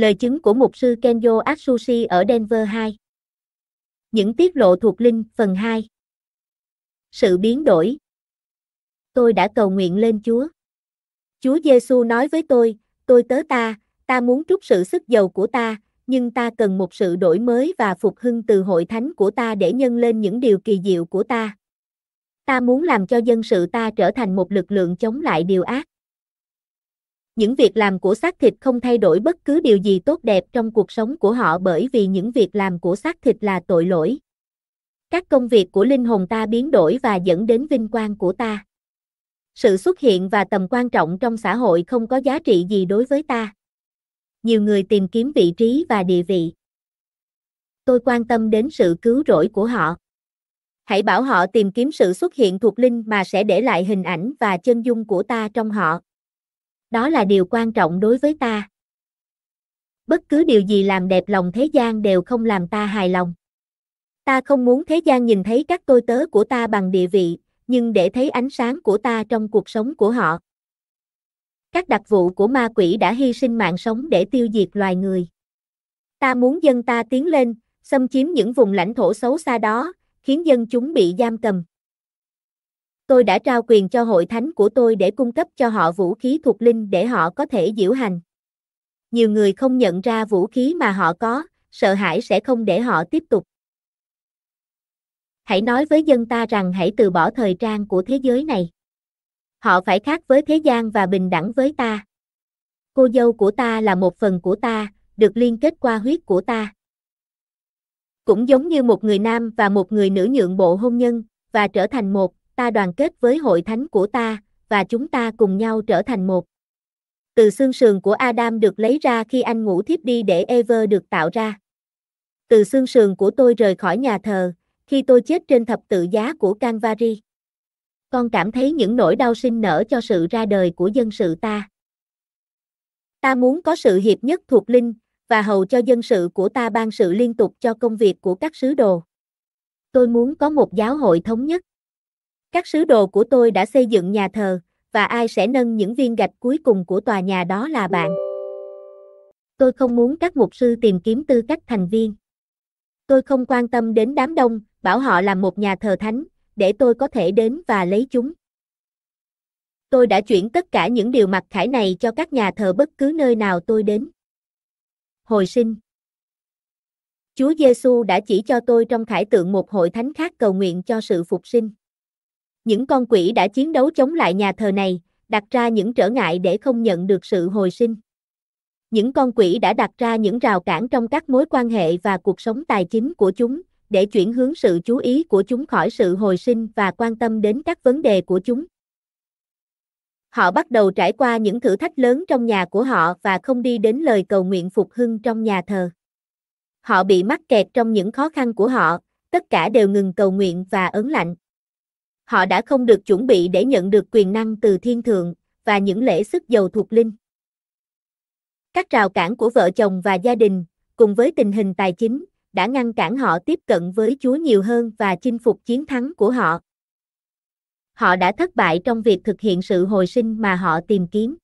lời chứng của mục sư Kenyo Atsushi ở Denver 2. Những tiết lộ thuộc Linh, phần 2. Sự biến đổi. Tôi đã cầu nguyện lên Chúa. Chúa Giêsu nói với tôi, tôi tớ ta, ta muốn trút sự sức giàu của ta, nhưng ta cần một sự đổi mới và phục hưng từ hội thánh của ta để nhân lên những điều kỳ diệu của ta. Ta muốn làm cho dân sự ta trở thành một lực lượng chống lại điều ác những việc làm của xác thịt không thay đổi bất cứ điều gì tốt đẹp trong cuộc sống của họ bởi vì những việc làm của xác thịt là tội lỗi. Các công việc của linh hồn ta biến đổi và dẫn đến vinh quang của ta. Sự xuất hiện và tầm quan trọng trong xã hội không có giá trị gì đối với ta. Nhiều người tìm kiếm vị trí và địa vị. Tôi quan tâm đến sự cứu rỗi của họ. Hãy bảo họ tìm kiếm sự xuất hiện thuộc linh mà sẽ để lại hình ảnh và chân dung của ta trong họ đó là điều quan trọng đối với ta. Bất cứ điều gì làm đẹp lòng thế gian đều không làm ta hài lòng. Ta không muốn thế gian nhìn thấy các tôi tớ của ta bằng địa vị, nhưng để thấy ánh sáng của ta trong cuộc sống của họ. Các đặc vụ của ma quỷ đã hy sinh mạng sống để tiêu diệt loài người. Ta muốn dân ta tiến lên, xâm chiếm những vùng lãnh thổ xấu xa đó, khiến dân chúng bị giam cầm tôi đã trao quyền cho hội thánh của tôi để cung cấp cho họ vũ khí thuộc linh để họ có thể diễu hành. Nhiều người không nhận ra vũ khí mà họ có, sợ hãi sẽ không để họ tiếp tục. Hãy nói với dân ta rằng hãy từ bỏ thời trang của thế giới này. Họ phải khác với thế gian và bình đẳng với ta. Cô dâu của ta là một phần của ta, được liên kết qua huyết của ta. Cũng giống như một người nam và một người nữ nhượng bộ hôn nhân, và trở thành một, ta đoàn kết với hội thánh của ta, và chúng ta cùng nhau trở thành một. Từ xương sườn của Adam được lấy ra khi anh ngủ thiếp đi để Eva được tạo ra. Từ xương sườn của tôi rời khỏi nhà thờ, khi tôi chết trên thập tự giá của Calvary. Con cảm thấy những nỗi đau sinh nở cho sự ra đời của dân sự ta. Ta muốn có sự hiệp nhất thuộc linh, và hầu cho dân sự của ta ban sự liên tục cho công việc của các sứ đồ. Tôi muốn có một giáo hội thống nhất. Các sứ đồ của tôi đã xây dựng nhà thờ, và ai sẽ nâng những viên gạch cuối cùng của tòa nhà đó là bạn. Tôi không muốn các mục sư tìm kiếm tư cách thành viên. Tôi không quan tâm đến đám đông, bảo họ làm một nhà thờ thánh, để tôi có thể đến và lấy chúng. Tôi đã chuyển tất cả những điều mặc khải này cho các nhà thờ bất cứ nơi nào tôi đến. Hồi sinh Chúa Giêsu đã chỉ cho tôi trong khải tượng một hội thánh khác cầu nguyện cho sự phục sinh. Những con quỷ đã chiến đấu chống lại nhà thờ này, đặt ra những trở ngại để không nhận được sự hồi sinh. Những con quỷ đã đặt ra những rào cản trong các mối quan hệ và cuộc sống tài chính của chúng, để chuyển hướng sự chú ý của chúng khỏi sự hồi sinh và quan tâm đến các vấn đề của chúng. Họ bắt đầu trải qua những thử thách lớn trong nhà của họ và không đi đến lời cầu nguyện phục hưng trong nhà thờ. Họ bị mắc kẹt trong những khó khăn của họ, tất cả đều ngừng cầu nguyện và ấn lạnh họ đã không được chuẩn bị để nhận được quyền năng từ thiên thượng và những lễ sức dầu thuộc linh. Các rào cản của vợ chồng và gia đình, cùng với tình hình tài chính, đã ngăn cản họ tiếp cận với Chúa nhiều hơn và chinh phục chiến thắng của họ. Họ đã thất bại trong việc thực hiện sự hồi sinh mà họ tìm kiếm.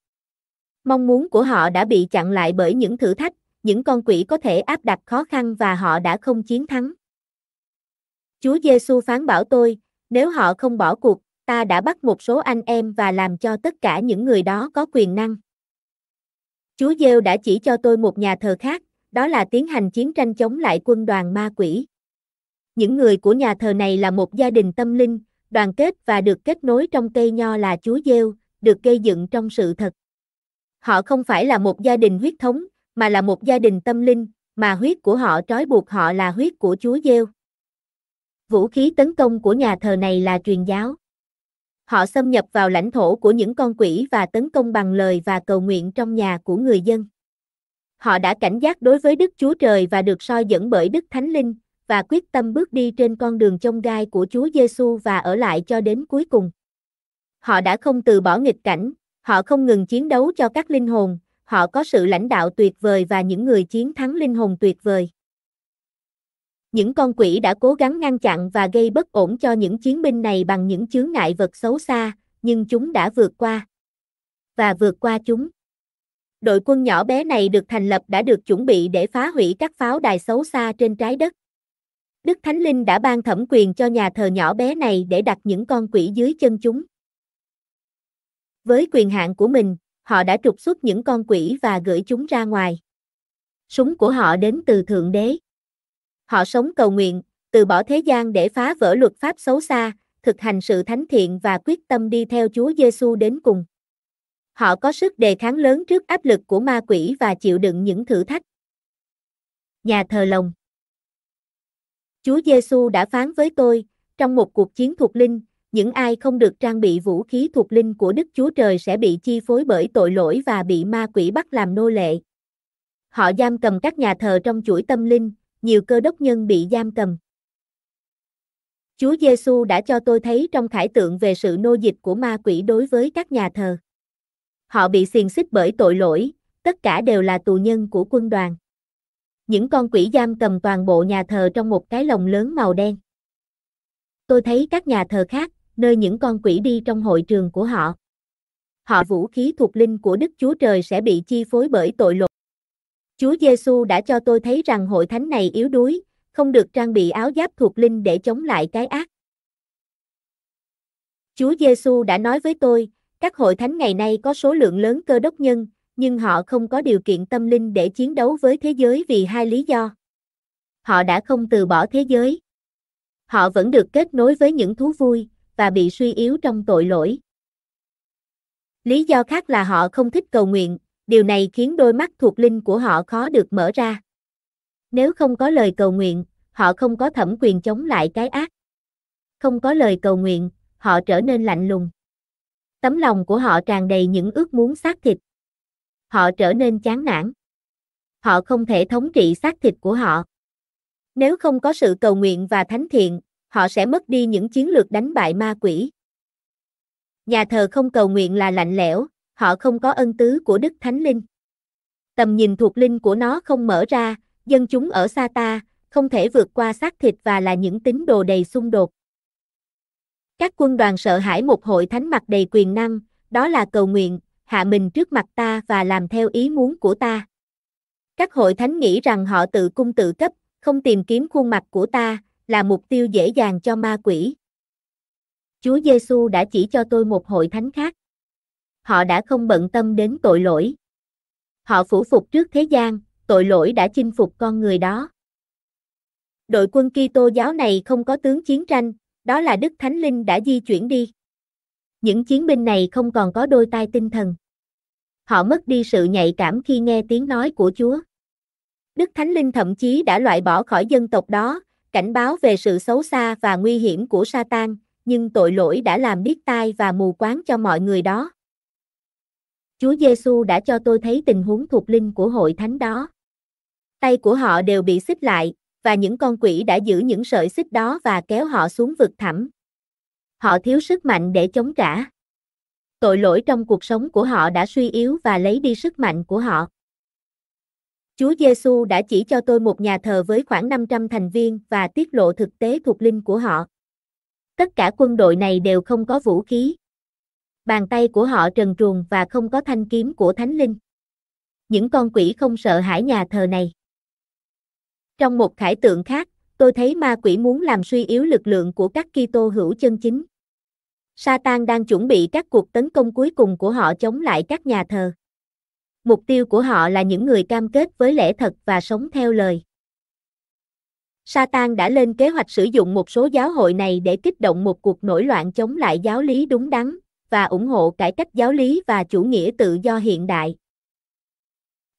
Mong muốn của họ đã bị chặn lại bởi những thử thách, những con quỷ có thể áp đặt khó khăn và họ đã không chiến thắng. Chúa Giêsu phán bảo tôi, nếu họ không bỏ cuộc, ta đã bắt một số anh em và làm cho tất cả những người đó có quyền năng. Chúa Giêu đã chỉ cho tôi một nhà thờ khác, đó là tiến hành chiến tranh chống lại quân đoàn ma quỷ. Những người của nhà thờ này là một gia đình tâm linh, đoàn kết và được kết nối trong cây nho là Chúa Giêu, được gây dựng trong sự thật. Họ không phải là một gia đình huyết thống, mà là một gia đình tâm linh, mà huyết của họ trói buộc họ là huyết của Chúa Giêu. Vũ khí tấn công của nhà thờ này là truyền giáo. Họ xâm nhập vào lãnh thổ của những con quỷ và tấn công bằng lời và cầu nguyện trong nhà của người dân. Họ đã cảnh giác đối với Đức Chúa Trời và được soi dẫn bởi Đức Thánh Linh và quyết tâm bước đi trên con đường chông gai của Chúa Giêsu và ở lại cho đến cuối cùng. Họ đã không từ bỏ nghịch cảnh, họ không ngừng chiến đấu cho các linh hồn, họ có sự lãnh đạo tuyệt vời và những người chiến thắng linh hồn tuyệt vời những con quỷ đã cố gắng ngăn chặn và gây bất ổn cho những chiến binh này bằng những chướng ngại vật xấu xa, nhưng chúng đã vượt qua. Và vượt qua chúng. Đội quân nhỏ bé này được thành lập đã được chuẩn bị để phá hủy các pháo đài xấu xa trên trái đất. Đức Thánh Linh đã ban thẩm quyền cho nhà thờ nhỏ bé này để đặt những con quỷ dưới chân chúng. Với quyền hạn của mình, họ đã trục xuất những con quỷ và gửi chúng ra ngoài. Súng của họ đến từ Thượng Đế. Họ sống cầu nguyện, từ bỏ thế gian để phá vỡ luật pháp xấu xa, thực hành sự thánh thiện và quyết tâm đi theo Chúa Giêsu đến cùng. Họ có sức đề kháng lớn trước áp lực của ma quỷ và chịu đựng những thử thách. Nhà thờ lồng Chúa Giêsu đã phán với tôi, trong một cuộc chiến thuộc linh, những ai không được trang bị vũ khí thuộc linh của Đức Chúa Trời sẽ bị chi phối bởi tội lỗi và bị ma quỷ bắt làm nô lệ. Họ giam cầm các nhà thờ trong chuỗi tâm linh, nhiều cơ đốc nhân bị giam cầm. Chúa Giêsu đã cho tôi thấy trong khải tượng về sự nô dịch của ma quỷ đối với các nhà thờ. Họ bị xiềng xích bởi tội lỗi, tất cả đều là tù nhân của quân đoàn. Những con quỷ giam cầm toàn bộ nhà thờ trong một cái lồng lớn màu đen. Tôi thấy các nhà thờ khác, nơi những con quỷ đi trong hội trường của họ. Họ vũ khí thuộc linh của Đức Chúa Trời sẽ bị chi phối bởi tội lỗi. Chúa Giêsu đã cho tôi thấy rằng hội thánh này yếu đuối, không được trang bị áo giáp thuộc linh để chống lại cái ác. Chúa Giêsu đã nói với tôi, các hội thánh ngày nay có số lượng lớn cơ đốc nhân, nhưng họ không có điều kiện tâm linh để chiến đấu với thế giới vì hai lý do. Họ đã không từ bỏ thế giới. Họ vẫn được kết nối với những thú vui và bị suy yếu trong tội lỗi. Lý do khác là họ không thích cầu nguyện, điều này khiến đôi mắt thuộc linh của họ khó được mở ra. Nếu không có lời cầu nguyện, họ không có thẩm quyền chống lại cái ác. Không có lời cầu nguyện, họ trở nên lạnh lùng. Tấm lòng của họ tràn đầy những ước muốn xác thịt. Họ trở nên chán nản. Họ không thể thống trị xác thịt của họ. Nếu không có sự cầu nguyện và thánh thiện, họ sẽ mất đi những chiến lược đánh bại ma quỷ. Nhà thờ không cầu nguyện là lạnh lẽo, họ không có ân tứ của Đức Thánh Linh. Tầm nhìn thuộc linh của nó không mở ra, dân chúng ở xa ta, không thể vượt qua xác thịt và là những tín đồ đầy xung đột. Các quân đoàn sợ hãi một hội thánh mặt đầy quyền năng, đó là cầu nguyện, hạ mình trước mặt ta và làm theo ý muốn của ta. Các hội thánh nghĩ rằng họ tự cung tự cấp, không tìm kiếm khuôn mặt của ta, là mục tiêu dễ dàng cho ma quỷ. Chúa Giêsu đã chỉ cho tôi một hội thánh khác họ đã không bận tâm đến tội lỗi. Họ phủ phục trước thế gian, tội lỗi đã chinh phục con người đó. Đội quân Kitô giáo này không có tướng chiến tranh, đó là Đức Thánh Linh đã di chuyển đi. Những chiến binh này không còn có đôi tai tinh thần. Họ mất đi sự nhạy cảm khi nghe tiếng nói của Chúa. Đức Thánh Linh thậm chí đã loại bỏ khỏi dân tộc đó, cảnh báo về sự xấu xa và nguy hiểm của Satan, nhưng tội lỗi đã làm điếc tai và mù quáng cho mọi người đó. Chúa Giêsu đã cho tôi thấy tình huống thuộc linh của hội thánh đó. Tay của họ đều bị xích lại, và những con quỷ đã giữ những sợi xích đó và kéo họ xuống vực thẳm. Họ thiếu sức mạnh để chống trả. Tội lỗi trong cuộc sống của họ đã suy yếu và lấy đi sức mạnh của họ. Chúa Giêsu đã chỉ cho tôi một nhà thờ với khoảng 500 thành viên và tiết lộ thực tế thuộc linh của họ. Tất cả quân đội này đều không có vũ khí bàn tay của họ trần truồng và không có thanh kiếm của thánh linh. Những con quỷ không sợ hãi nhà thờ này. Trong một khải tượng khác, tôi thấy ma quỷ muốn làm suy yếu lực lượng của các Kitô hữu chân chính. Satan đang chuẩn bị các cuộc tấn công cuối cùng của họ chống lại các nhà thờ. Mục tiêu của họ là những người cam kết với lẽ thật và sống theo lời. Satan đã lên kế hoạch sử dụng một số giáo hội này để kích động một cuộc nổi loạn chống lại giáo lý đúng đắn, và ủng hộ cải cách giáo lý và chủ nghĩa tự do hiện đại.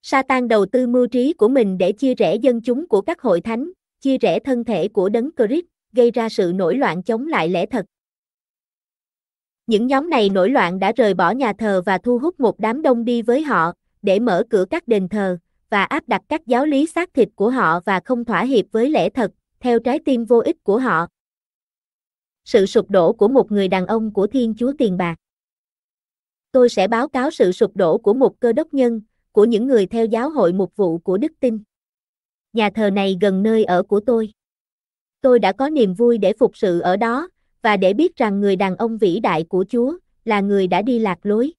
Satan đầu tư mưu trí của mình để chia rẽ dân chúng của các hội thánh, chia rẽ thân thể của đấng Christ, gây ra sự nổi loạn chống lại lẽ thật. Những nhóm này nổi loạn đã rời bỏ nhà thờ và thu hút một đám đông đi với họ để mở cửa các đền thờ và áp đặt các giáo lý xác thịt của họ và không thỏa hiệp với lẽ thật theo trái tim vô ích của họ sự sụp đổ của một người đàn ông của Thiên Chúa Tiền Bạc. Tôi sẽ báo cáo sự sụp đổ của một cơ đốc nhân, của những người theo giáo hội mục vụ của Đức Tin. Nhà thờ này gần nơi ở của tôi. Tôi đã có niềm vui để phục sự ở đó, và để biết rằng người đàn ông vĩ đại của Chúa là người đã đi lạc lối.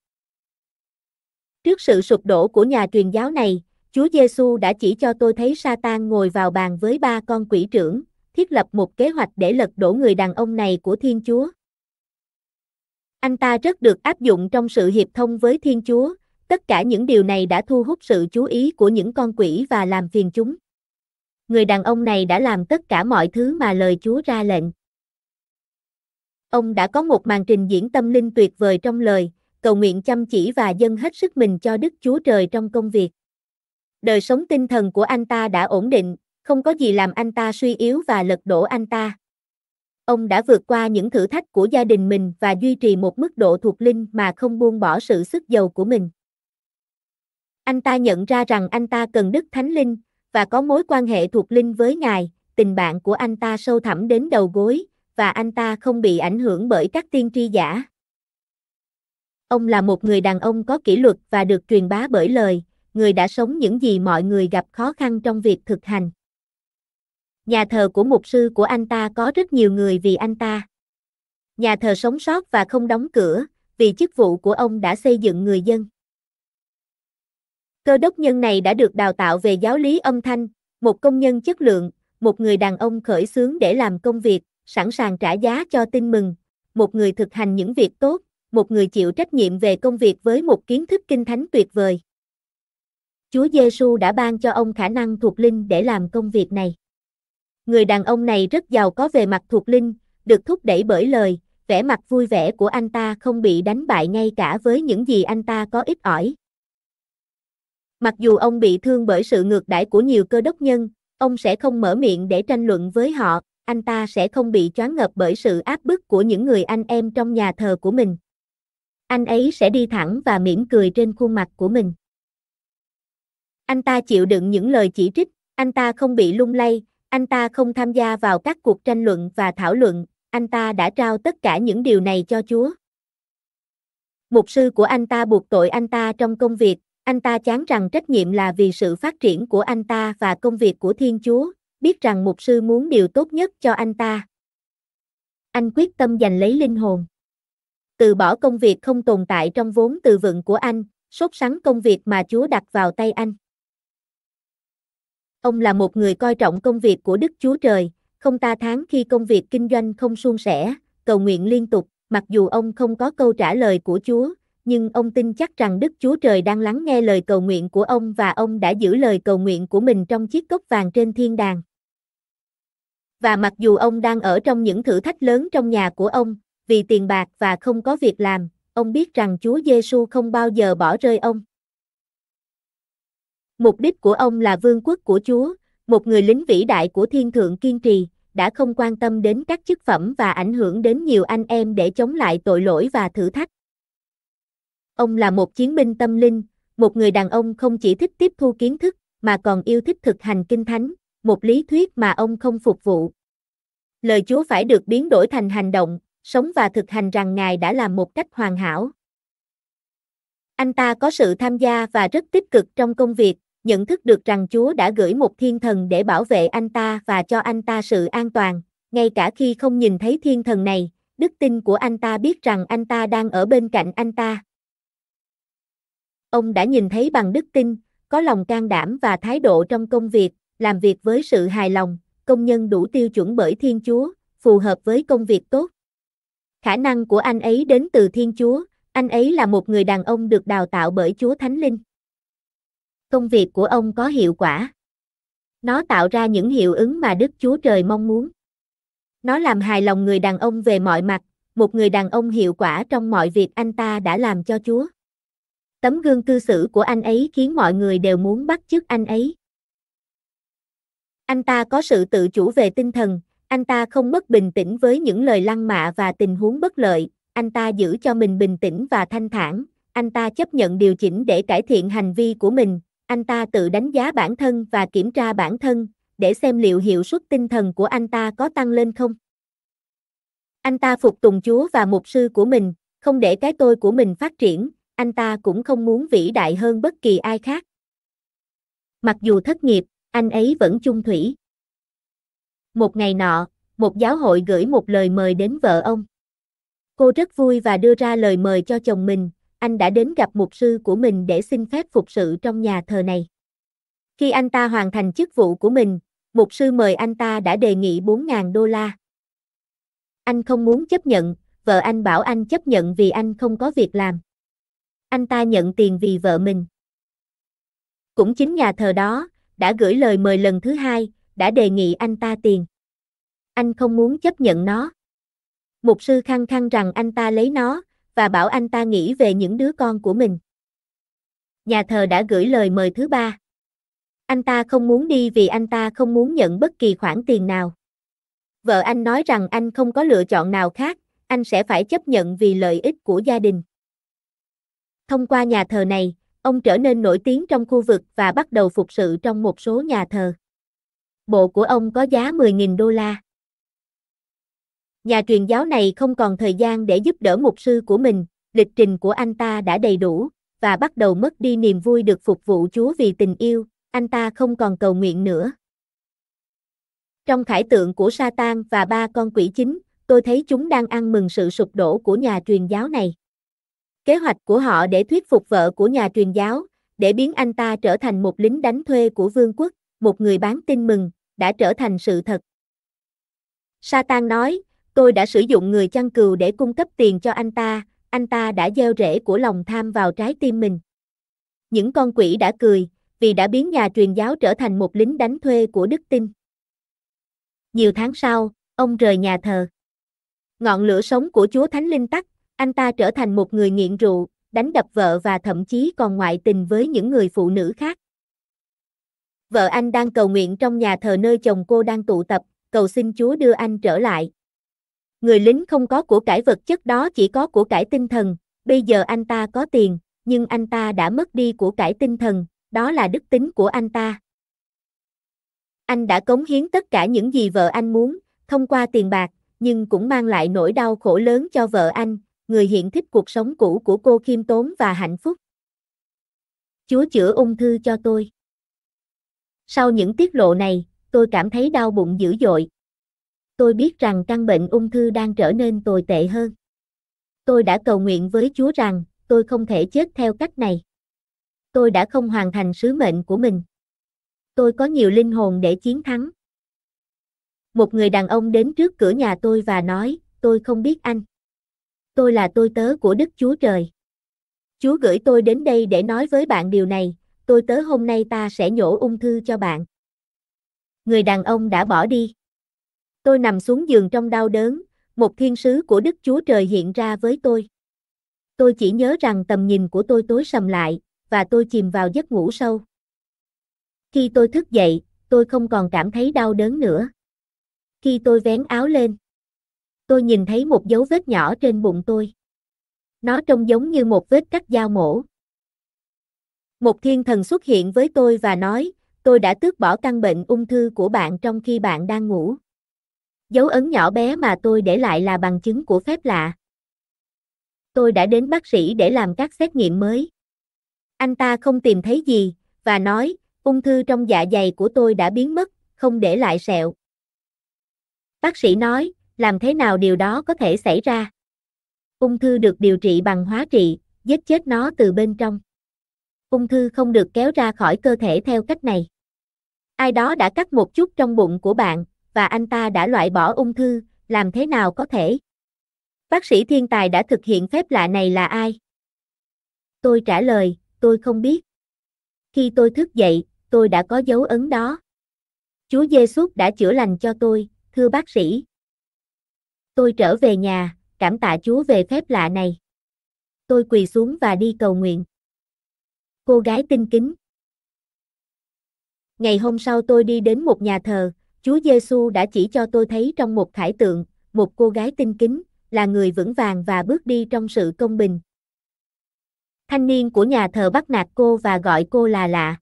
Trước sự sụp đổ của nhà truyền giáo này, Chúa Giêsu đã chỉ cho tôi thấy Satan ngồi vào bàn với ba con quỷ trưởng, thiết lập một kế hoạch để lật đổ người đàn ông này của Thiên Chúa. Anh ta rất được áp dụng trong sự hiệp thông với Thiên Chúa, tất cả những điều này đã thu hút sự chú ý của những con quỷ và làm phiền chúng. Người đàn ông này đã làm tất cả mọi thứ mà lời Chúa ra lệnh. Ông đã có một màn trình diễn tâm linh tuyệt vời trong lời, cầu nguyện chăm chỉ và dâng hết sức mình cho Đức Chúa Trời trong công việc. Đời sống tinh thần của anh ta đã ổn định, không có gì làm anh ta suy yếu và lật đổ anh ta. Ông đã vượt qua những thử thách của gia đình mình và duy trì một mức độ thuộc linh mà không buông bỏ sự sức giàu của mình. Anh ta nhận ra rằng anh ta cần Đức Thánh Linh và có mối quan hệ thuộc linh với Ngài, tình bạn của anh ta sâu thẳm đến đầu gối và anh ta không bị ảnh hưởng bởi các tiên tri giả. Ông là một người đàn ông có kỷ luật và được truyền bá bởi lời, người đã sống những gì mọi người gặp khó khăn trong việc thực hành. Nhà thờ của mục sư của anh ta có rất nhiều người vì anh ta. Nhà thờ sống sót và không đóng cửa, vì chức vụ của ông đã xây dựng người dân. Cơ đốc nhân này đã được đào tạo về giáo lý âm thanh, một công nhân chất lượng, một người đàn ông khởi xướng để làm công việc, sẵn sàng trả giá cho tin mừng, một người thực hành những việc tốt, một người chịu trách nhiệm về công việc với một kiến thức kinh thánh tuyệt vời. Chúa Giêsu đã ban cho ông khả năng thuộc linh để làm công việc này. Người đàn ông này rất giàu có về mặt thuộc linh, được thúc đẩy bởi lời, vẻ mặt vui vẻ của anh ta không bị đánh bại ngay cả với những gì anh ta có ít ỏi. Mặc dù ông bị thương bởi sự ngược đãi của nhiều cơ đốc nhân, ông sẽ không mở miệng để tranh luận với họ, anh ta sẽ không bị choáng ngợp bởi sự áp bức của những người anh em trong nhà thờ của mình. Anh ấy sẽ đi thẳng và mỉm cười trên khuôn mặt của mình. Anh ta chịu đựng những lời chỉ trích, anh ta không bị lung lay, anh ta không tham gia vào các cuộc tranh luận và thảo luận, anh ta đã trao tất cả những điều này cho Chúa. Mục sư của anh ta buộc tội anh ta trong công việc, anh ta chán rằng trách nhiệm là vì sự phát triển của anh ta và công việc của Thiên Chúa, biết rằng mục sư muốn điều tốt nhất cho anh ta. Anh quyết tâm giành lấy linh hồn. Từ bỏ công việc không tồn tại trong vốn từ vựng của anh, sốt sắng công việc mà Chúa đặt vào tay anh. Ông là một người coi trọng công việc của Đức Chúa Trời, không ta tháng khi công việc kinh doanh không suôn sẻ, cầu nguyện liên tục, mặc dù ông không có câu trả lời của Chúa, nhưng ông tin chắc rằng Đức Chúa Trời đang lắng nghe lời cầu nguyện của ông và ông đã giữ lời cầu nguyện của mình trong chiếc cốc vàng trên thiên đàng. Và mặc dù ông đang ở trong những thử thách lớn trong nhà của ông, vì tiền bạc và không có việc làm, ông biết rằng Chúa Giêsu không bao giờ bỏ rơi ông. Mục đích của ông là vương quốc của Chúa, một người lính vĩ đại của thiên thượng kiên trì, đã không quan tâm đến các chức phẩm và ảnh hưởng đến nhiều anh em để chống lại tội lỗi và thử thách. Ông là một chiến binh tâm linh, một người đàn ông không chỉ thích tiếp thu kiến thức, mà còn yêu thích thực hành kinh thánh, một lý thuyết mà ông không phục vụ. Lời Chúa phải được biến đổi thành hành động, sống và thực hành rằng Ngài đã làm một cách hoàn hảo. Anh ta có sự tham gia và rất tích cực trong công việc, nhận thức được rằng Chúa đã gửi một thiên thần để bảo vệ anh ta và cho anh ta sự an toàn, ngay cả khi không nhìn thấy thiên thần này, đức tin của anh ta biết rằng anh ta đang ở bên cạnh anh ta. Ông đã nhìn thấy bằng đức tin, có lòng can đảm và thái độ trong công việc, làm việc với sự hài lòng, công nhân đủ tiêu chuẩn bởi Thiên Chúa, phù hợp với công việc tốt. Khả năng của anh ấy đến từ Thiên Chúa, anh ấy là một người đàn ông được đào tạo bởi Chúa Thánh Linh công việc của ông có hiệu quả. Nó tạo ra những hiệu ứng mà Đức Chúa Trời mong muốn. Nó làm hài lòng người đàn ông về mọi mặt, một người đàn ông hiệu quả trong mọi việc anh ta đã làm cho Chúa. Tấm gương cư xử của anh ấy khiến mọi người đều muốn bắt chước anh ấy. Anh ta có sự tự chủ về tinh thần, anh ta không mất bình tĩnh với những lời lăng mạ và tình huống bất lợi, anh ta giữ cho mình bình tĩnh và thanh thản, anh ta chấp nhận điều chỉnh để cải thiện hành vi của mình, anh ta tự đánh giá bản thân và kiểm tra bản thân, để xem liệu hiệu suất tinh thần của anh ta có tăng lên không. Anh ta phục tùng Chúa và mục sư của mình, không để cái tôi của mình phát triển, anh ta cũng không muốn vĩ đại hơn bất kỳ ai khác. Mặc dù thất nghiệp, anh ấy vẫn chung thủy. Một ngày nọ, một giáo hội gửi một lời mời đến vợ ông. Cô rất vui và đưa ra lời mời cho chồng mình, anh đã đến gặp mục sư của mình để xin phép phục sự trong nhà thờ này. Khi anh ta hoàn thành chức vụ của mình, mục sư mời anh ta đã đề nghị 4.000 đô la. Anh không muốn chấp nhận, vợ anh bảo anh chấp nhận vì anh không có việc làm. Anh ta nhận tiền vì vợ mình. Cũng chính nhà thờ đó, đã gửi lời mời lần thứ hai, đã đề nghị anh ta tiền. Anh không muốn chấp nhận nó. Mục sư khăng khăng rằng anh ta lấy nó, và bảo anh ta nghĩ về những đứa con của mình. Nhà thờ đã gửi lời mời thứ ba. Anh ta không muốn đi vì anh ta không muốn nhận bất kỳ khoản tiền nào. Vợ anh nói rằng anh không có lựa chọn nào khác, anh sẽ phải chấp nhận vì lợi ích của gia đình. Thông qua nhà thờ này, ông trở nên nổi tiếng trong khu vực và bắt đầu phục sự trong một số nhà thờ. Bộ của ông có giá 10.000 đô la. Nhà truyền giáo này không còn thời gian để giúp đỡ mục sư của mình, lịch trình của anh ta đã đầy đủ, và bắt đầu mất đi niềm vui được phục vụ Chúa vì tình yêu, anh ta không còn cầu nguyện nữa. Trong khải tượng của Satan và ba con quỷ chính, tôi thấy chúng đang ăn mừng sự sụp đổ của nhà truyền giáo này. Kế hoạch của họ để thuyết phục vợ của nhà truyền giáo, để biến anh ta trở thành một lính đánh thuê của vương quốc, một người bán tin mừng, đã trở thành sự thật. Satan nói, Tôi đã sử dụng người chăn cừu để cung cấp tiền cho anh ta, anh ta đã gieo rễ của lòng tham vào trái tim mình. Những con quỷ đã cười, vì đã biến nhà truyền giáo trở thành một lính đánh thuê của đức tin. Nhiều tháng sau, ông rời nhà thờ. Ngọn lửa sống của Chúa Thánh Linh tắt, anh ta trở thành một người nghiện rượu, đánh đập vợ và thậm chí còn ngoại tình với những người phụ nữ khác. Vợ anh đang cầu nguyện trong nhà thờ nơi chồng cô đang tụ tập, cầu xin Chúa đưa anh trở lại, người lính không có của cải vật chất đó chỉ có của cải tinh thần, bây giờ anh ta có tiền, nhưng anh ta đã mất đi của cải tinh thần, đó là đức tính của anh ta. Anh đã cống hiến tất cả những gì vợ anh muốn, thông qua tiền bạc, nhưng cũng mang lại nỗi đau khổ lớn cho vợ anh, người hiện thích cuộc sống cũ của cô khiêm tốn và hạnh phúc. Chúa chữa ung thư cho tôi. Sau những tiết lộ này, tôi cảm thấy đau bụng dữ dội, tôi biết rằng căn bệnh ung thư đang trở nên tồi tệ hơn. Tôi đã cầu nguyện với Chúa rằng, tôi không thể chết theo cách này. Tôi đã không hoàn thành sứ mệnh của mình. Tôi có nhiều linh hồn để chiến thắng. Một người đàn ông đến trước cửa nhà tôi và nói, tôi không biết anh. Tôi là tôi tớ của Đức Chúa Trời. Chúa gửi tôi đến đây để nói với bạn điều này, tôi tớ hôm nay ta sẽ nhổ ung thư cho bạn. Người đàn ông đã bỏ đi. Tôi nằm xuống giường trong đau đớn, một thiên sứ của Đức Chúa Trời hiện ra với tôi. Tôi chỉ nhớ rằng tầm nhìn của tôi tối sầm lại, và tôi chìm vào giấc ngủ sâu. Khi tôi thức dậy, tôi không còn cảm thấy đau đớn nữa. Khi tôi vén áo lên, tôi nhìn thấy một dấu vết nhỏ trên bụng tôi. Nó trông giống như một vết cắt dao mổ. Một thiên thần xuất hiện với tôi và nói, tôi đã tước bỏ căn bệnh ung thư của bạn trong khi bạn đang ngủ. Dấu ấn nhỏ bé mà tôi để lại là bằng chứng của phép lạ. Tôi đã đến bác sĩ để làm các xét nghiệm mới. Anh ta không tìm thấy gì, và nói, ung thư trong dạ dày của tôi đã biến mất, không để lại sẹo. Bác sĩ nói, làm thế nào điều đó có thể xảy ra? Ung thư được điều trị bằng hóa trị, giết chết nó từ bên trong. Ung thư không được kéo ra khỏi cơ thể theo cách này. Ai đó đã cắt một chút trong bụng của bạn, và anh ta đã loại bỏ ung thư, làm thế nào có thể? Bác sĩ thiên tài đã thực hiện phép lạ này là ai? Tôi trả lời, tôi không biết. Khi tôi thức dậy, tôi đã có dấu ấn đó. Chúa Giêsu đã chữa lành cho tôi, thưa bác sĩ. Tôi trở về nhà, cảm tạ Chúa về phép lạ này. Tôi quỳ xuống và đi cầu nguyện. Cô gái tinh kính. Ngày hôm sau tôi đi đến một nhà thờ, Chúa Giêsu đã chỉ cho tôi thấy trong một khải tượng, một cô gái tinh kính, là người vững vàng và bước đi trong sự công bình. Thanh niên của nhà thờ bắt nạt cô và gọi cô là lạ.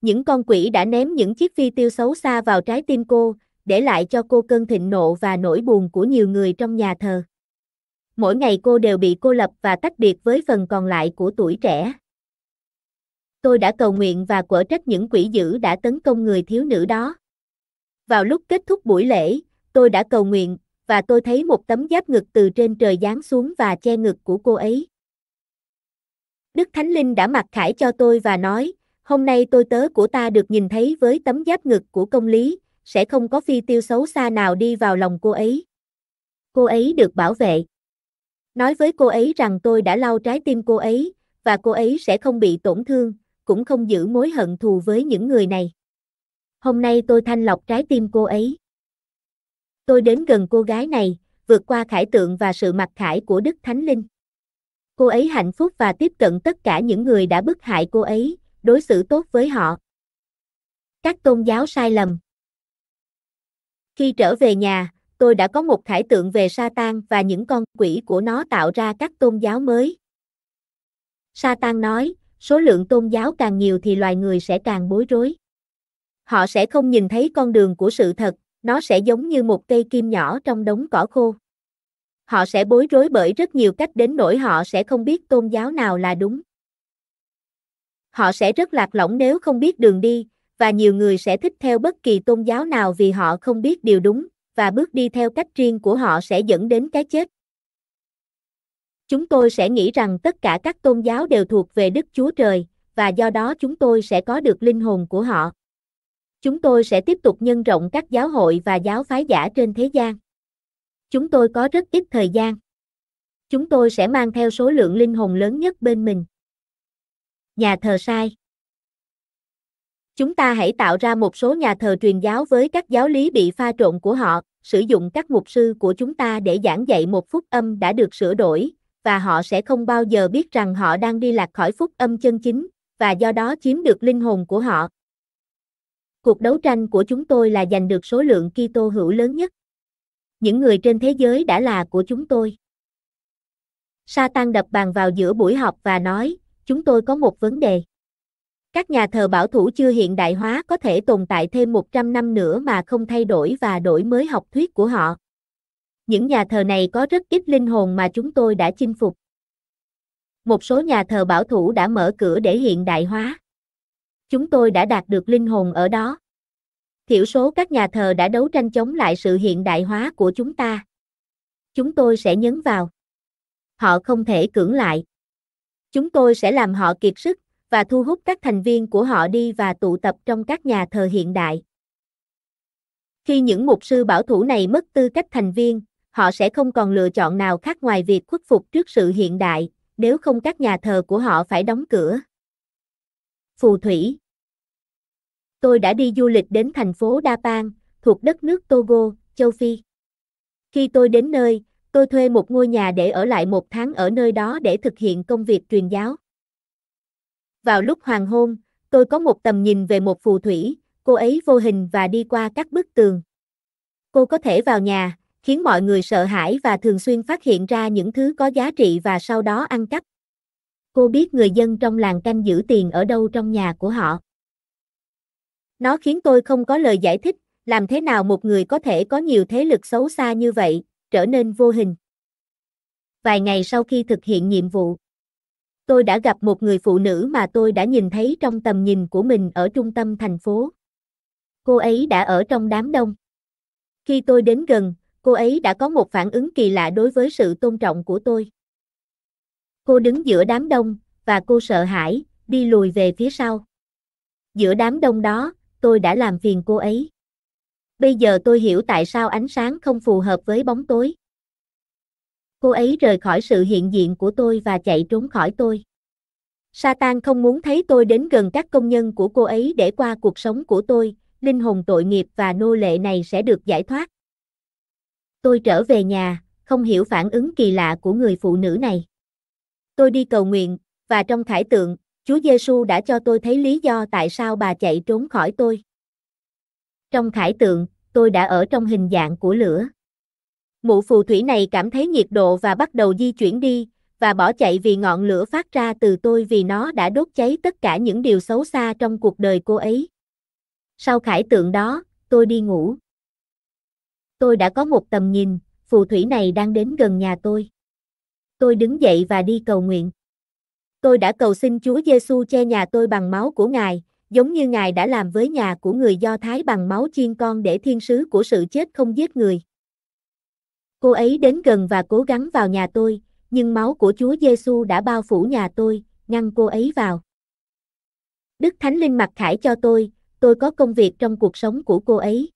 Những con quỷ đã ném những chiếc phi tiêu xấu xa vào trái tim cô, để lại cho cô cơn thịnh nộ và nỗi buồn của nhiều người trong nhà thờ. Mỗi ngày cô đều bị cô lập và tách biệt với phần còn lại của tuổi trẻ. Tôi đã cầu nguyện và quở trách những quỷ dữ đã tấn công người thiếu nữ đó. Vào lúc kết thúc buổi lễ, tôi đã cầu nguyện, và tôi thấy một tấm giáp ngực từ trên trời giáng xuống và che ngực của cô ấy. Đức Thánh Linh đã mặc khải cho tôi và nói, hôm nay tôi tớ của ta được nhìn thấy với tấm giáp ngực của công lý, sẽ không có phi tiêu xấu xa nào đi vào lòng cô ấy. Cô ấy được bảo vệ. Nói với cô ấy rằng tôi đã lau trái tim cô ấy, và cô ấy sẽ không bị tổn thương, cũng không giữ mối hận thù với những người này hôm nay tôi thanh lọc trái tim cô ấy. Tôi đến gần cô gái này, vượt qua khải tượng và sự mặc khải của Đức Thánh Linh. Cô ấy hạnh phúc và tiếp cận tất cả những người đã bức hại cô ấy, đối xử tốt với họ. Các tôn giáo sai lầm Khi trở về nhà, tôi đã có một khải tượng về Satan và những con quỷ của nó tạo ra các tôn giáo mới. Satan nói, số lượng tôn giáo càng nhiều thì loài người sẽ càng bối rối họ sẽ không nhìn thấy con đường của sự thật, nó sẽ giống như một cây kim nhỏ trong đống cỏ khô. Họ sẽ bối rối bởi rất nhiều cách đến nỗi họ sẽ không biết tôn giáo nào là đúng. Họ sẽ rất lạc lõng nếu không biết đường đi, và nhiều người sẽ thích theo bất kỳ tôn giáo nào vì họ không biết điều đúng, và bước đi theo cách riêng của họ sẽ dẫn đến cái chết. Chúng tôi sẽ nghĩ rằng tất cả các tôn giáo đều thuộc về Đức Chúa Trời, và do đó chúng tôi sẽ có được linh hồn của họ. Chúng tôi sẽ tiếp tục nhân rộng các giáo hội và giáo phái giả trên thế gian. Chúng tôi có rất ít thời gian. Chúng tôi sẽ mang theo số lượng linh hồn lớn nhất bên mình. Nhà thờ sai. Chúng ta hãy tạo ra một số nhà thờ truyền giáo với các giáo lý bị pha trộn của họ, sử dụng các mục sư của chúng ta để giảng dạy một phúc âm đã được sửa đổi, và họ sẽ không bao giờ biết rằng họ đang đi lạc khỏi phúc âm chân chính, và do đó chiếm được linh hồn của họ cuộc đấu tranh của chúng tôi là giành được số lượng Kitô hữu lớn nhất. Những người trên thế giới đã là của chúng tôi. Satan đập bàn vào giữa buổi họp và nói, chúng tôi có một vấn đề. Các nhà thờ bảo thủ chưa hiện đại hóa có thể tồn tại thêm 100 năm nữa mà không thay đổi và đổi mới học thuyết của họ. Những nhà thờ này có rất ít linh hồn mà chúng tôi đã chinh phục. Một số nhà thờ bảo thủ đã mở cửa để hiện đại hóa chúng tôi đã đạt được linh hồn ở đó. Thiểu số các nhà thờ đã đấu tranh chống lại sự hiện đại hóa của chúng ta. Chúng tôi sẽ nhấn vào. Họ không thể cưỡng lại. Chúng tôi sẽ làm họ kiệt sức và thu hút các thành viên của họ đi và tụ tập trong các nhà thờ hiện đại. Khi những mục sư bảo thủ này mất tư cách thành viên, họ sẽ không còn lựa chọn nào khác ngoài việc khuất phục trước sự hiện đại, nếu không các nhà thờ của họ phải đóng cửa phù thủy. Tôi đã đi du lịch đến thành phố Dapan, thuộc đất nước Togo, châu Phi. Khi tôi đến nơi, tôi thuê một ngôi nhà để ở lại một tháng ở nơi đó để thực hiện công việc truyền giáo. Vào lúc hoàng hôn, tôi có một tầm nhìn về một phù thủy, cô ấy vô hình và đi qua các bức tường. Cô có thể vào nhà, khiến mọi người sợ hãi và thường xuyên phát hiện ra những thứ có giá trị và sau đó ăn cắp cô biết người dân trong làng canh giữ tiền ở đâu trong nhà của họ. Nó khiến tôi không có lời giải thích, làm thế nào một người có thể có nhiều thế lực xấu xa như vậy, trở nên vô hình. Vài ngày sau khi thực hiện nhiệm vụ, tôi đã gặp một người phụ nữ mà tôi đã nhìn thấy trong tầm nhìn của mình ở trung tâm thành phố. Cô ấy đã ở trong đám đông. Khi tôi đến gần, cô ấy đã có một phản ứng kỳ lạ đối với sự tôn trọng của tôi. Cô đứng giữa đám đông, và cô sợ hãi, đi lùi về phía sau. Giữa đám đông đó, tôi đã làm phiền cô ấy. Bây giờ tôi hiểu tại sao ánh sáng không phù hợp với bóng tối. Cô ấy rời khỏi sự hiện diện của tôi và chạy trốn khỏi tôi. Satan không muốn thấy tôi đến gần các công nhân của cô ấy để qua cuộc sống của tôi, linh hồn tội nghiệp và nô lệ này sẽ được giải thoát. Tôi trở về nhà, không hiểu phản ứng kỳ lạ của người phụ nữ này tôi đi cầu nguyện, và trong khải tượng, Chúa Giêsu đã cho tôi thấy lý do tại sao bà chạy trốn khỏi tôi. Trong khải tượng, tôi đã ở trong hình dạng của lửa. Mụ phù thủy này cảm thấy nhiệt độ và bắt đầu di chuyển đi, và bỏ chạy vì ngọn lửa phát ra từ tôi vì nó đã đốt cháy tất cả những điều xấu xa trong cuộc đời cô ấy. Sau khải tượng đó, tôi đi ngủ. Tôi đã có một tầm nhìn, phù thủy này đang đến gần nhà tôi tôi đứng dậy và đi cầu nguyện. Tôi đã cầu xin Chúa Giêsu che nhà tôi bằng máu của Ngài, giống như Ngài đã làm với nhà của người Do Thái bằng máu chiên con để thiên sứ của sự chết không giết người. Cô ấy đến gần và cố gắng vào nhà tôi, nhưng máu của Chúa Giêsu đã bao phủ nhà tôi, ngăn cô ấy vào. Đức Thánh Linh mặc khải cho tôi, tôi có công việc trong cuộc sống của cô ấy.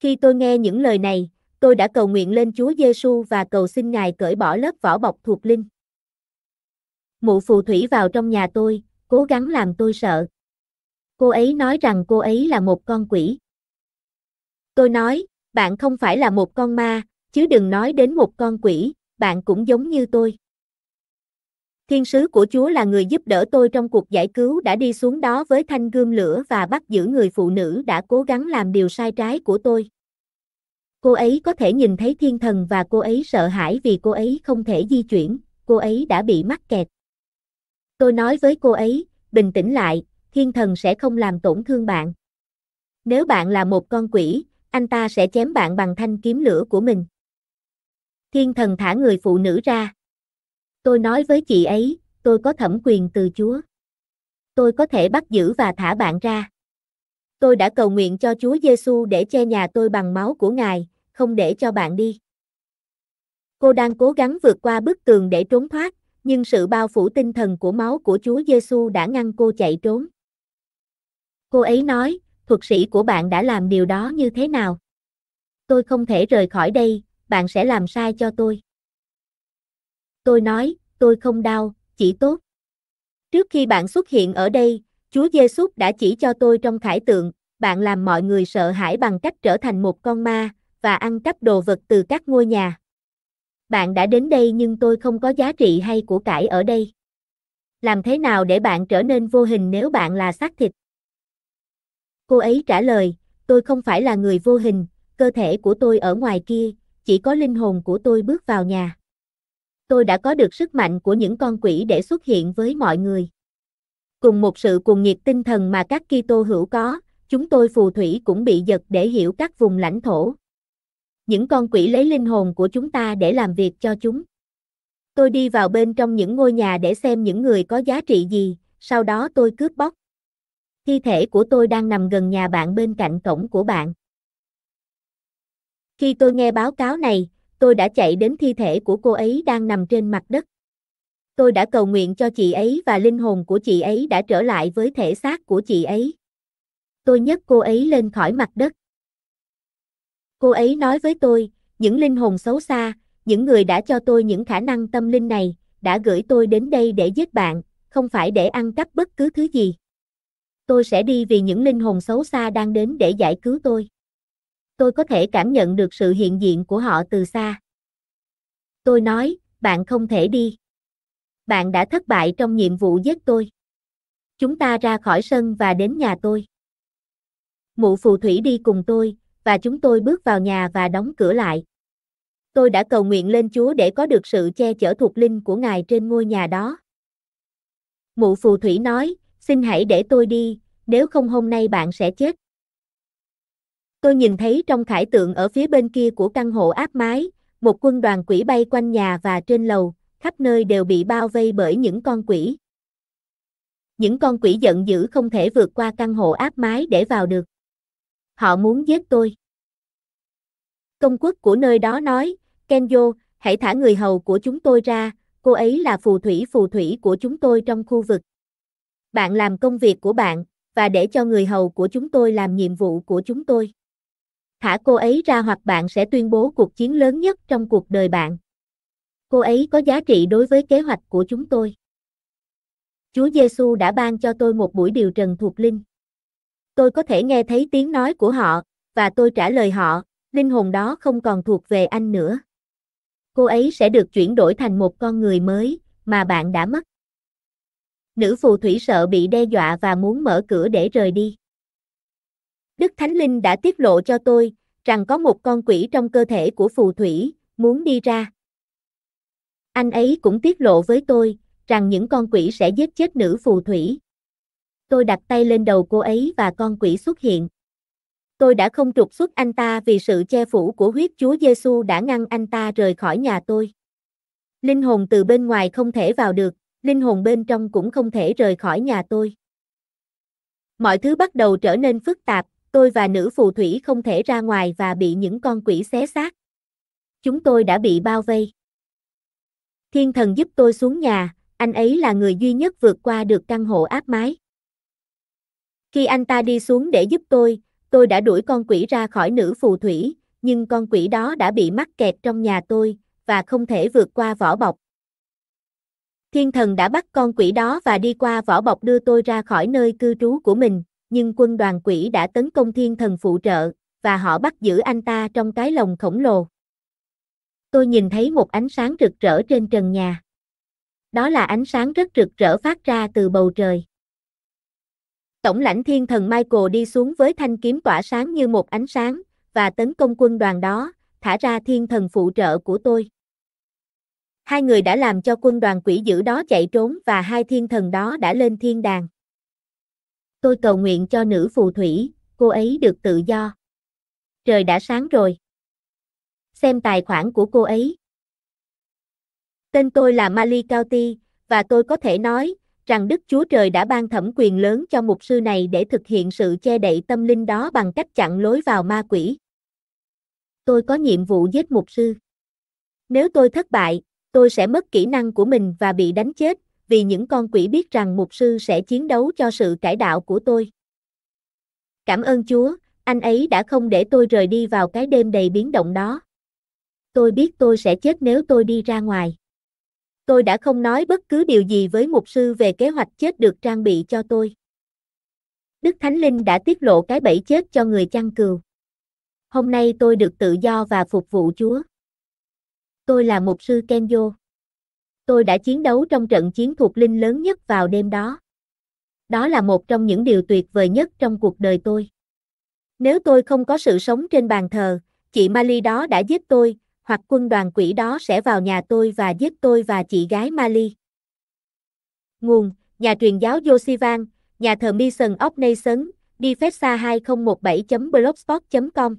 Khi tôi nghe những lời này, tôi đã cầu nguyện lên Chúa Giêsu và cầu xin Ngài cởi bỏ lớp vỏ bọc thuộc linh. Mụ phù thủy vào trong nhà tôi, cố gắng làm tôi sợ. Cô ấy nói rằng cô ấy là một con quỷ. Tôi nói, bạn không phải là một con ma, chứ đừng nói đến một con quỷ, bạn cũng giống như tôi. Thiên sứ của Chúa là người giúp đỡ tôi trong cuộc giải cứu đã đi xuống đó với thanh gươm lửa và bắt giữ người phụ nữ đã cố gắng làm điều sai trái của tôi. Cô ấy có thể nhìn thấy thiên thần và cô ấy sợ hãi vì cô ấy không thể di chuyển, cô ấy đã bị mắc kẹt. Tôi nói với cô ấy, bình tĩnh lại, thiên thần sẽ không làm tổn thương bạn. Nếu bạn là một con quỷ, anh ta sẽ chém bạn bằng thanh kiếm lửa của mình. Thiên thần thả người phụ nữ ra. Tôi nói với chị ấy, tôi có thẩm quyền từ Chúa. Tôi có thể bắt giữ và thả bạn ra. Tôi đã cầu nguyện cho Chúa Giêsu để che nhà tôi bằng máu của Ngài, không để cho bạn đi. Cô đang cố gắng vượt qua bức tường để trốn thoát, nhưng sự bao phủ tinh thần của máu của Chúa Giêsu đã ngăn cô chạy trốn. Cô ấy nói, thuật sĩ của bạn đã làm điều đó như thế nào? Tôi không thể rời khỏi đây, bạn sẽ làm sai cho tôi. Tôi nói, tôi không đau, chỉ tốt. Trước khi bạn xuất hiện ở đây, Chúa Giêsu đã chỉ cho tôi trong khải tượng, bạn làm mọi người sợ hãi bằng cách trở thành một con ma, và ăn cắp đồ vật từ các ngôi nhà. Bạn đã đến đây nhưng tôi không có giá trị hay của cải ở đây. Làm thế nào để bạn trở nên vô hình nếu bạn là xác thịt? Cô ấy trả lời, tôi không phải là người vô hình, cơ thể của tôi ở ngoài kia, chỉ có linh hồn của tôi bước vào nhà. Tôi đã có được sức mạnh của những con quỷ để xuất hiện với mọi người. Cùng một sự cuồng nhiệt tinh thần mà các Kitô hữu có, chúng tôi phù thủy cũng bị giật để hiểu các vùng lãnh thổ những con quỷ lấy linh hồn của chúng ta để làm việc cho chúng. Tôi đi vào bên trong những ngôi nhà để xem những người có giá trị gì, sau đó tôi cướp bóc. Thi thể của tôi đang nằm gần nhà bạn bên cạnh cổng của bạn. Khi tôi nghe báo cáo này, tôi đã chạy đến thi thể của cô ấy đang nằm trên mặt đất. Tôi đã cầu nguyện cho chị ấy và linh hồn của chị ấy đã trở lại với thể xác của chị ấy. Tôi nhấc cô ấy lên khỏi mặt đất. Cô ấy nói với tôi, những linh hồn xấu xa, những người đã cho tôi những khả năng tâm linh này, đã gửi tôi đến đây để giết bạn, không phải để ăn cắp bất cứ thứ gì. Tôi sẽ đi vì những linh hồn xấu xa đang đến để giải cứu tôi. Tôi có thể cảm nhận được sự hiện diện của họ từ xa. Tôi nói, bạn không thể đi. Bạn đã thất bại trong nhiệm vụ giết tôi. Chúng ta ra khỏi sân và đến nhà tôi. Mụ phù thủy đi cùng tôi, và chúng tôi bước vào nhà và đóng cửa lại. Tôi đã cầu nguyện lên Chúa để có được sự che chở thuộc linh của Ngài trên ngôi nhà đó. Mụ phù thủy nói, xin hãy để tôi đi, nếu không hôm nay bạn sẽ chết. Tôi nhìn thấy trong khải tượng ở phía bên kia của căn hộ áp mái, một quân đoàn quỷ bay quanh nhà và trên lầu, khắp nơi đều bị bao vây bởi những con quỷ. Những con quỷ giận dữ không thể vượt qua căn hộ áp mái để vào được họ muốn giết tôi. Công quốc của nơi đó nói, Kenjo, hãy thả người hầu của chúng tôi ra, cô ấy là phù thủy phù thủy của chúng tôi trong khu vực. Bạn làm công việc của bạn, và để cho người hầu của chúng tôi làm nhiệm vụ của chúng tôi. Thả cô ấy ra hoặc bạn sẽ tuyên bố cuộc chiến lớn nhất trong cuộc đời bạn. Cô ấy có giá trị đối với kế hoạch của chúng tôi. Chúa Giêsu đã ban cho tôi một buổi điều trần thuộc linh tôi có thể nghe thấy tiếng nói của họ, và tôi trả lời họ, linh hồn đó không còn thuộc về anh nữa. Cô ấy sẽ được chuyển đổi thành một con người mới, mà bạn đã mất. Nữ phù thủy sợ bị đe dọa và muốn mở cửa để rời đi. Đức Thánh Linh đã tiết lộ cho tôi rằng có một con quỷ trong cơ thể của phù thủy, muốn đi ra. Anh ấy cũng tiết lộ với tôi rằng những con quỷ sẽ giết chết nữ phù thủy tôi đặt tay lên đầu cô ấy và con quỷ xuất hiện. Tôi đã không trục xuất anh ta vì sự che phủ của huyết Chúa Giêsu đã ngăn anh ta rời khỏi nhà tôi. Linh hồn từ bên ngoài không thể vào được, linh hồn bên trong cũng không thể rời khỏi nhà tôi. Mọi thứ bắt đầu trở nên phức tạp, tôi và nữ phù thủy không thể ra ngoài và bị những con quỷ xé xác. Chúng tôi đã bị bao vây. Thiên thần giúp tôi xuống nhà, anh ấy là người duy nhất vượt qua được căn hộ áp mái. Khi anh ta đi xuống để giúp tôi, tôi đã đuổi con quỷ ra khỏi nữ phù thủy, nhưng con quỷ đó đã bị mắc kẹt trong nhà tôi, và không thể vượt qua vỏ bọc. Thiên thần đã bắt con quỷ đó và đi qua vỏ bọc đưa tôi ra khỏi nơi cư trú của mình, nhưng quân đoàn quỷ đã tấn công thiên thần phụ trợ, và họ bắt giữ anh ta trong cái lồng khổng lồ. Tôi nhìn thấy một ánh sáng rực rỡ trên trần nhà. Đó là ánh sáng rất rực rỡ phát ra từ bầu trời. Tổng lãnh thiên thần Michael đi xuống với thanh kiếm tỏa sáng như một ánh sáng, và tấn công quân đoàn đó, thả ra thiên thần phụ trợ của tôi. Hai người đã làm cho quân đoàn quỷ dữ đó chạy trốn và hai thiên thần đó đã lên thiên đàng. Tôi cầu nguyện cho nữ phù thủy, cô ấy được tự do. Trời đã sáng rồi. Xem tài khoản của cô ấy. Tên tôi là Mali Cao Ti, và tôi có thể nói, rằng Đức Chúa Trời đã ban thẩm quyền lớn cho mục sư này để thực hiện sự che đậy tâm linh đó bằng cách chặn lối vào ma quỷ. Tôi có nhiệm vụ giết mục sư. Nếu tôi thất bại, tôi sẽ mất kỹ năng của mình và bị đánh chết, vì những con quỷ biết rằng mục sư sẽ chiến đấu cho sự cải đạo của tôi. Cảm ơn Chúa, anh ấy đã không để tôi rời đi vào cái đêm đầy biến động đó. Tôi biết tôi sẽ chết nếu tôi đi ra ngoài tôi đã không nói bất cứ điều gì với mục sư về kế hoạch chết được trang bị cho tôi. Đức Thánh Linh đã tiết lộ cái bẫy chết cho người chăn cừu. Hôm nay tôi được tự do và phục vụ Chúa. Tôi là mục sư Kenjo. Tôi đã chiến đấu trong trận chiến thuộc linh lớn nhất vào đêm đó. Đó là một trong những điều tuyệt vời nhất trong cuộc đời tôi. Nếu tôi không có sự sống trên bàn thờ, chị Mali đó đã giết tôi, hoặc quân đoàn quỷ đó sẽ vào nhà tôi và giết tôi và chị gái Mali. Nguồn, nhà truyền giáo Josivan, nhà thờ Mission of Nations, đi phép xa 2017.blogspot.com